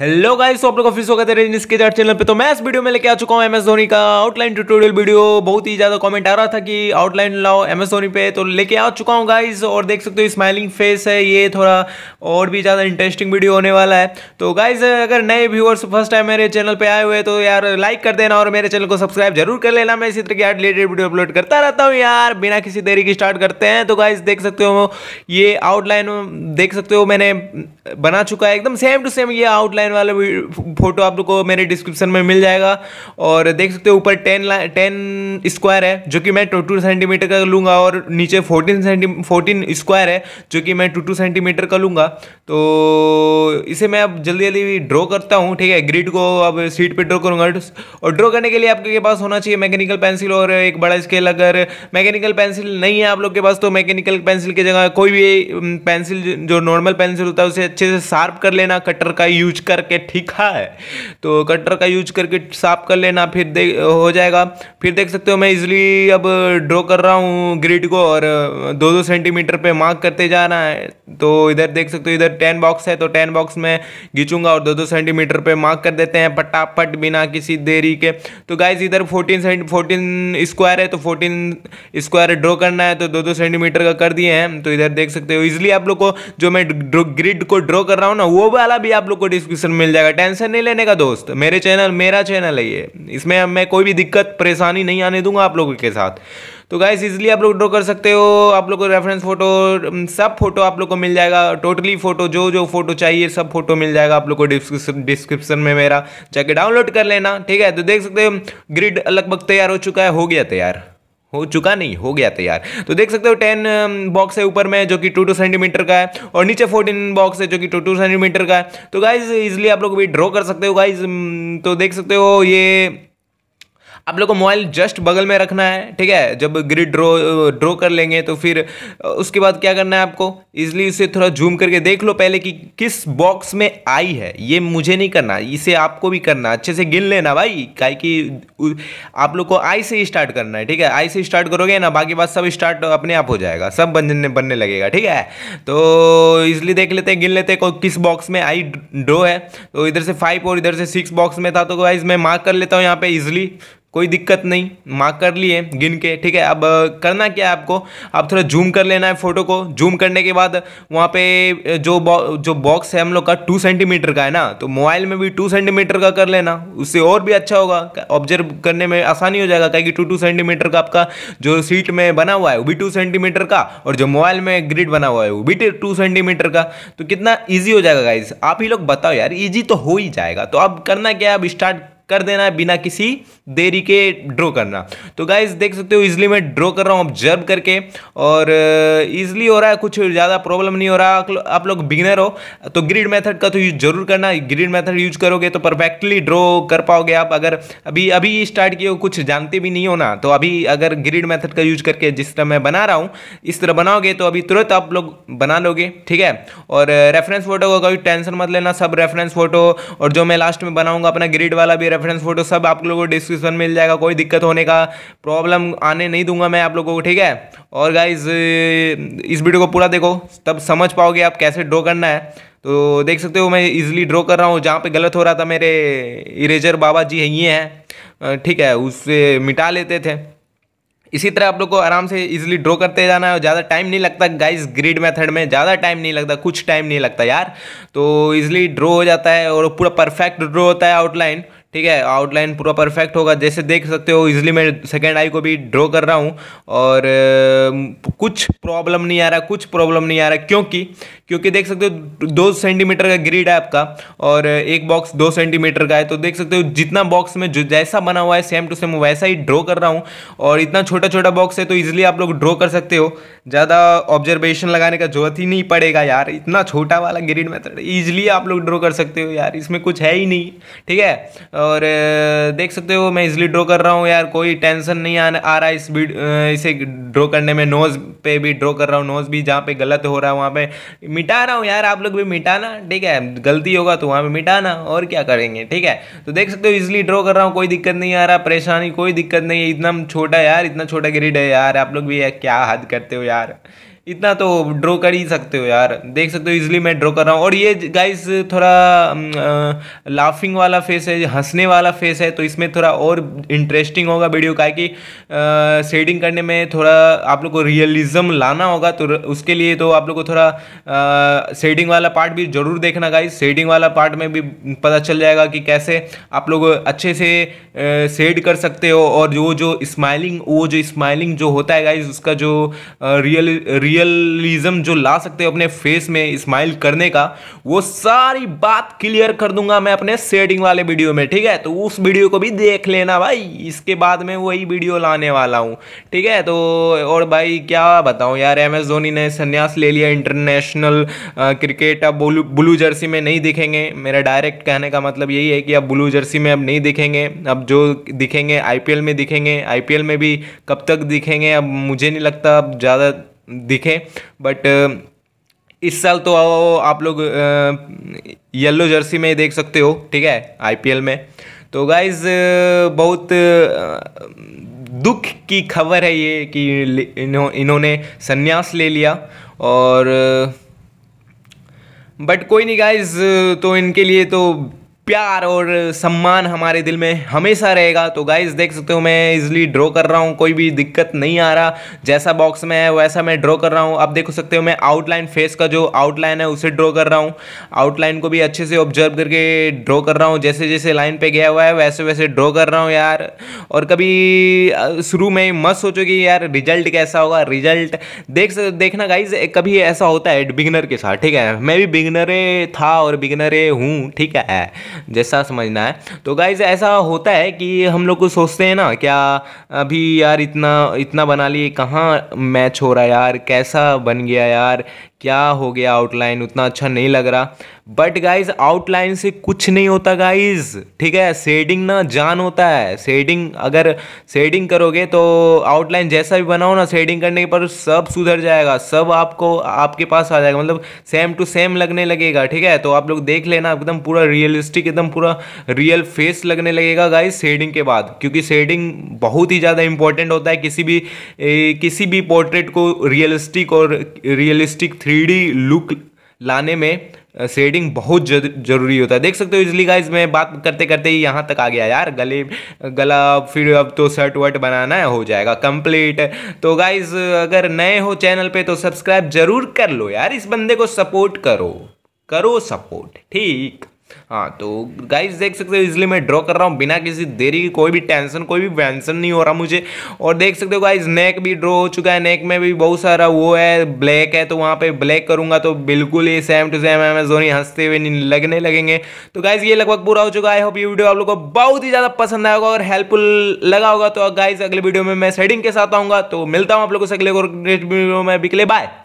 hello guys तो आप लोग ऑफिस फिर स्वागत है इसके चार चैनल पे तो मैं इस वीडियो में लेके आ चुका हूँ एमएस धोनी का आउटलाइन ट्यूटोरियल वीडियो बहुत ही ज़्यादा कमेंट आ रहा था कि आउटलाइन लाओ एमएस धोनी पे तो लेके आ चुका हूँ गाइस और देख सकते हो स्माइलिंग फेस है ये थोड़ा और भी ज़्यादा इंटरेस्टिंग वीडियो होने वाला है तो गाइज अगर नए व्यूअर्स फर्स्ट टाइम मेरे चैनल पर आए हुए तो यार लाइक कर देना और मेरे चैनल को सब्सक्राइब जरूर कर लेना मैं इसी तरह की रिलेटेड वीडियो अपलोड करता रहता हूँ यार बिना किसी देरी की स्टार्ट करते हैं तो गाइज देख सकते हो ये आउटलाइन देख सकते हो मैंने बना चुका है एकदम सेम टू सेम ये आउटलाइन लाइन वाले फोटो आप लोग को मेरे डिस्क्रिप्शन में मिल जाएगा और देख सकते हो ऊपर टेन टेन स्क्वायर है जो कि मैं टू टू सेंटीमीटर का लूँगा और नीचे फोर्टीन सेंटी फोर्टीन स्क्वायर है जो कि मैं टू टू सेंटीमीटर का लूँगा तो इसे मैं अब जल्दी जल्दी ड्रॉ करता हूँ ठीक है ग्रिड को अब सीट पर ड्रॉ करूँगा और ड्रॉ करने के लिए आपके पास होना चाहिए मैकेनिकल पेंसिल और एक बड़ा स्केल अगर मैकेनिकल पेंसिल नहीं है आप लोग के पास तो मैकेनिकल पेंसिल की जगह कोई भी पेंसिल जो नॉर्मल पेंसिल होता है उसे अच्छे से शार्प कर लेना कटर का यूज कर करके ठीका है तो कटर का यूज करके साफ कर लेना फिर देख हो जाएगा फिर देख सकते हो मैं इजली अब ड्रॉ कर रहा हूँ ग्रिड को और दो दो सेंटीमीटर पे मार्क करते जाना है तो इधर देख सकते हो इधर टेन बॉक्स है तो टेन बॉक्स में खींचूंगा और दो दो सेंटीमीटर पे मार्क कर देते हैं पटापट बिना किसी देरी के तो गाइज इधर फोर्टीन सेंट फोर्टीन स्क्वायर है तो फोर्टीन स्क्वायर ड्रॉ करना है तो दो दो सेंटीमीटर का कर दिए हैं तो इधर देख सकते हो इजिली आप लोग को जो मैं ग्रिड को ड्रॉ कर रहा हूँ ना वो वाला भी आप लोग को डिस्क्रिप्शन आंसर मिल जाएगा टेंशन नहीं लेने का दोस्त मेरे चैनल मेरा चैनल है ये इसमें मैं कोई भी दिक्कत परेशानी नहीं आने दूंगा आप लोगों के साथ तो गाइस इजिली आप लोग ड्रॉ कर सकते हो आप लोग को रेफरेंस फोटो सब फोटो आप लोग को मिल जाएगा टोटली फोटो जो जो फोटो चाहिए सब फोटो मिल जाएगा आप लोग को डिस्क्रिप्शन में मेरा जाके डाउनलोड कर लेना ठीक है तो देख सकते हो ग्रिड लगभग तैयार हो चुका है हो गया तैयार हो चुका नहीं हो गया तैयार तो देख सकते हो टेन बॉक्स है ऊपर में जो कि टू टू सेंटीमीटर का है और नीचे फोर्टीन बॉक्स है जो कि टू टू सेंटीमीटर का है तो गाइज इजिली आप लोग भी ड्रॉ कर सकते हो गाइज तो देख सकते हो ये आप लोग को मोबाइल जस्ट बगल में रखना है ठीक है जब ग्रिड ड्रो ड्रो कर लेंगे तो फिर उसके बाद क्या करना है आपको इजली इसे थोड़ा जूम करके देख लो पहले कि किस बॉक्स में आई है ये मुझे नहीं करना इसे आपको भी करना अच्छे से गिन लेना भाई का कि आप लोग को आई से ही स्टार्ट करना है ठीक है आई से स्टार्ट करोगे ना बाकी बात सब स्टार्ट अपने आप हो जाएगा सब बनने बनने लगेगा ठीक है तो इजली देख लेते हैं गिन लेते हैं किस बॉक्स में आई ड्रो है तो इधर से फाइव और इधर से सिक्स बॉक्स में था तो गाइज मैं मार्क कर लेता हूँ यहाँ पे इजली कोई दिक्कत नहीं मार्क कर लिए गिन के ठीक है अब करना क्या है आपको आप थोड़ा जूम कर लेना है फ़ोटो को जूम करने के बाद वहाँ पे जो बॉ, जो बॉक्स है हम लोग का टू सेंटीमीटर का है ना तो मोबाइल में भी टू सेंटीमीटर का कर लेना उससे और भी अच्छा होगा ऑब्जर्व करने में आसानी हो जाएगा क्योंकि टू टू सेंटीमीटर का आपका जो सीट में बना हुआ है वो भी टू सेंटीमीटर का और जो मोबाइल में ग्रिड बना हुआ है वो भी टू सेंटीमीटर का तो कितना ईजी हो जाएगा गाइज आप ही लोग बताओ यार ईजी तो हो ही जाएगा तो अब करना क्या है अब स्टार्ट कर देना है बिना किसी देरी के ड्रॉ करना तो गाइज देख सकते हो इजिली मैं ड्रॉ कर रहा हूँ ऑब्जर्व करके और ईजिली uh, हो रहा है कुछ ज़्यादा प्रॉब्लम नहीं हो रहा आप लोग बिगनर हो तो ग्रिड मेथड का तो यूज जरूर करना ग्रिड मेथड यूज करोगे तो परफेक्टली ड्रॉ कर पाओगे आप अगर अभी अभी स्टार्ट किए हो कुछ जानते भी नहीं हो ना तो अभी अगर ग्रिड मेथड का यूज करके जिस तरह मैं बना रहा हूँ इस तरह बनाओगे तो अभी तुरंत आप लोग बना लोगे ठीक है और रेफरेंस uh, फोटो का कोई टेंशन मत लेना सब रेफरेंस फोटो और जो मैं लास्ट में बनाऊंगा अपना ग्रिड वाला भी रेफरेंस फोटो सब आप लोगों को डिस्क्रिप्शन मिल जाएगा कोई दिक्कत होने का प्रॉब्लम आने नहीं दूंगा मैं आप लोगों को ठीक है और गाइज इस वीडियो को पूरा देखो तब समझ पाओगे आप कैसे ड्रॉ करना है तो देख सकते हो मैं इजिली ड्रॉ कर रहा हूँ जहाँ पे गलत हो रहा था मेरे इरेजर बाबा जी हैं ये हैं ठीक है उससे मिटा लेते थे इसी तरह आप लोग को आराम से इजीली ड्रॉ करते जाना है ज़्यादा टाइम नहीं लगता गाइस ग्रिड मेथड में ज़्यादा टाइम नहीं लगता कुछ टाइम नहीं लगता यार तो इजीली ड्रॉ हो जाता है और पूरा परफेक्ट ड्रॉ होता है आउटलाइन ठीक है आउटलाइन पूरा परफेक्ट होगा जैसे देख सकते हो इजिली मैं सेकेंड आई को भी ड्रॉ कर रहा हूँ और कुछ प्रॉब्लम नहीं आ रहा कुछ प्रॉब्लम नहीं आ रहा क्योंकि क्योंकि देख सकते हो दो सेंटीमीटर का ग्रिड है आपका और एक बॉक्स दो सेंटीमीटर का है तो देख सकते हो जितना बॉक्स में जो जैसा बना हुआ है सेम टू सेम वैसा ही ड्रॉ कर रहा हूँ और इतना छोटा छोटा बॉक्स है तो ईजिली आप लोग ड्रॉ कर सकते हो ज़्यादा ऑब्जर्वेशन लगाने का जरूरत ही नहीं पड़ेगा यार इतना छोटा वाला ग्रिड मेथड ईजिली आप लोग ड्रॉ कर सकते हो यार इसमें कुछ है ही नहीं ठीक है और देख सकते हो मैं इजली ड्रॉ कर रहा हूँ यार कोई टेंशन नहीं आ, आ रहा इस बीड इसे ड्रॉ करने में नोज़ पे भी ड्रॉ कर रहा हूँ नोज़ भी जहाँ पे गलत हो रहा है वहाँ पे मिटा रहा हूँ यार आप लोग भी मिटाना ठीक है गलती होगा तो वहाँ पे मिटाना और क्या करेंगे ठीक है तो देख सकते हो इजिली ड्रॉ कर रहा हूँ कोई दिक्कत नहीं आ रहा परेशानी कोई दिक्कत नहीं है इतना छोटा यार इतना छोटा ग्रिड है यार आप लोग भी क्या हद करते हो यार इतना तो ड्रॉ कर ही सकते हो यार देख सकते हो इजिली मैं ड्रॉ कर रहा हूँ और ये गाइस थोड़ा लाफिंग वाला फेस है हंसने वाला फेस है तो इसमें थोड़ा और इंटरेस्टिंग होगा वीडियो का कि शेडिंग करने में थोड़ा आप लोग को रियलिज्म लाना होगा तो उसके लिए तो आप लोग को थोड़ा शेडिंग वाला पार्ट भी ज़रूर देखना गाइज शेडिंग वाला पार्ट में भी पता चल जाएगा कि कैसे आप लोग अच्छे से शेड कर सकते हो और जो जो स्माइलिंग वो जो स्माइलिंग जो होता है गाइज उसका जो रियल रियलिज्म जो ला सकते हो अपने फेस में स्माइल करने का वो सारी बात क्लियर कर दूंगा मैं अपने सेटिंग वाले वीडियो में ठीक है तो उस वीडियो को भी देख लेना भाई इसके बाद में वही वीडियो लाने वाला हूँ ठीक है तो और भाई क्या बताऊँ यार एम एस धोनी ने संन्यास ले लिया इंटरनेशनल क्रिकेट अब ब्लू जर्सी में नहीं दिखेंगे मेरा डायरेक्ट कहने का मतलब यही है कि अब ब्लू जर्सी में अब नहीं दिखेंगे अब जो दिखेंगे आई में दिखेंगे आई में भी कब तक दिखेंगे अब मुझे नहीं लगता अब ज़्यादा दिखें बट uh, इस साल तो आप लोग येलो uh, जर्सी में देख सकते हो ठीक है आईपीएल में तो गाइज uh, बहुत दुख की खबर है ये कि इन्हों, इन्होंने संन्यास ले लिया और बट कोई नहीं गाइज तो इनके लिए तो प्यार और सम्मान हमारे दिल में हमेशा रहेगा तो गाइज देख सकते हो मैं इजिली ड्रॉ कर रहा हूँ कोई भी दिक्कत नहीं आ रहा जैसा बॉक्स में है वैसा मैं ड्रॉ कर रहा हूँ आप देख सकते हो मैं आउटलाइन फेस का जो आउटलाइन है उसे ड्रॉ कर रहा हूँ आउटलाइन को भी अच्छे से ऑब्जर्व करके ड्रॉ कर रहा हूँ जैसे जैसे लाइन पर गया हुआ है वैसे वैसे ड्रॉ कर रहा हूँ यार और कभी शुरू में मत सोचो कि यार रिजल्ट कैसा होगा रिजल्ट देख देखना गाइज कभी ऐसा होता है बिगनर के साथ ठीक है मैं भी बिगनर था और बिगनर हूँ ठीक है जैसा समझना है तो गाइज ऐसा होता है कि हम लोग को सोचते हैं ना क्या अभी यार इतना इतना बना लिए कहाँ मैच हो रहा है यार कैसा बन गया यार क्या हो गया आउटलाइन उतना अच्छा नहीं लग रहा बट गाइज आउटलाइन से कुछ नहीं होता गाइज ठीक है शेडिंग ना जान होता है शेडिंग अगर शेडिंग करोगे तो आउटलाइन जैसा भी बनाओ ना शेडिंग करने के पर सब सुधर जाएगा सब आपको आपके पास आ जाएगा मतलब सेम टू सेम लगने लगेगा ठीक है तो आप लोग देख लेना एकदम पूरा रियलिस्टिक एकदम पूरा रियल फेस लगने लगेगा गाइज शेडिंग के बाद क्योंकि शेडिंग बहुत ही ज़्यादा इंपॉर्टेंट होता है किसी भी ए, किसी भी पोर्ट्रेट को रियलिस्टिक और रियलिस्टिक थ्री थ्री लुक लाने में शेडिंग बहुत जरूरी होता है देख सकते हो इजली गाइज में बात करते करते ही यहाँ तक आ गया यार गले गला फिर अब तो शर्ट वर्ट बनाना है हो जाएगा कंप्लीट तो गाइज अगर नए हो चैनल पे तो सब्सक्राइब जरूर कर लो यार इस बंदे को सपोर्ट करो करो सपोर्ट ठीक हाँ तो गाइस देख सकते हो इसलिए मैं ड्रॉ कर रहा हूँ बिना किसी देरी की कोई भी टेंशन कोई भी वेंशन नहीं हो रहा मुझे और देख सकते हो गाइस नेक भी ड्रॉ हो चुका है नेक में भी बहुत सारा वो है ब्लैक है तो वहाँ पे ब्लैक करूँगा तो बिल्कुल ही सेम टू सेम एमेजोन ही हंसते हुए लगने लगेंगे तो गाइज ये लगभग पूरा हो चुका है आई होप ये वीडियो आप लोग को बहुत ही ज़्यादा पसंद आएगा और हेल्पफुल लगा होगा तो गाइज अगले वीडियो में मैं सेडिंग के साथ आऊँगा तो मिलता हूँ आप लोगों से अगले वीडियो में बिकले बाय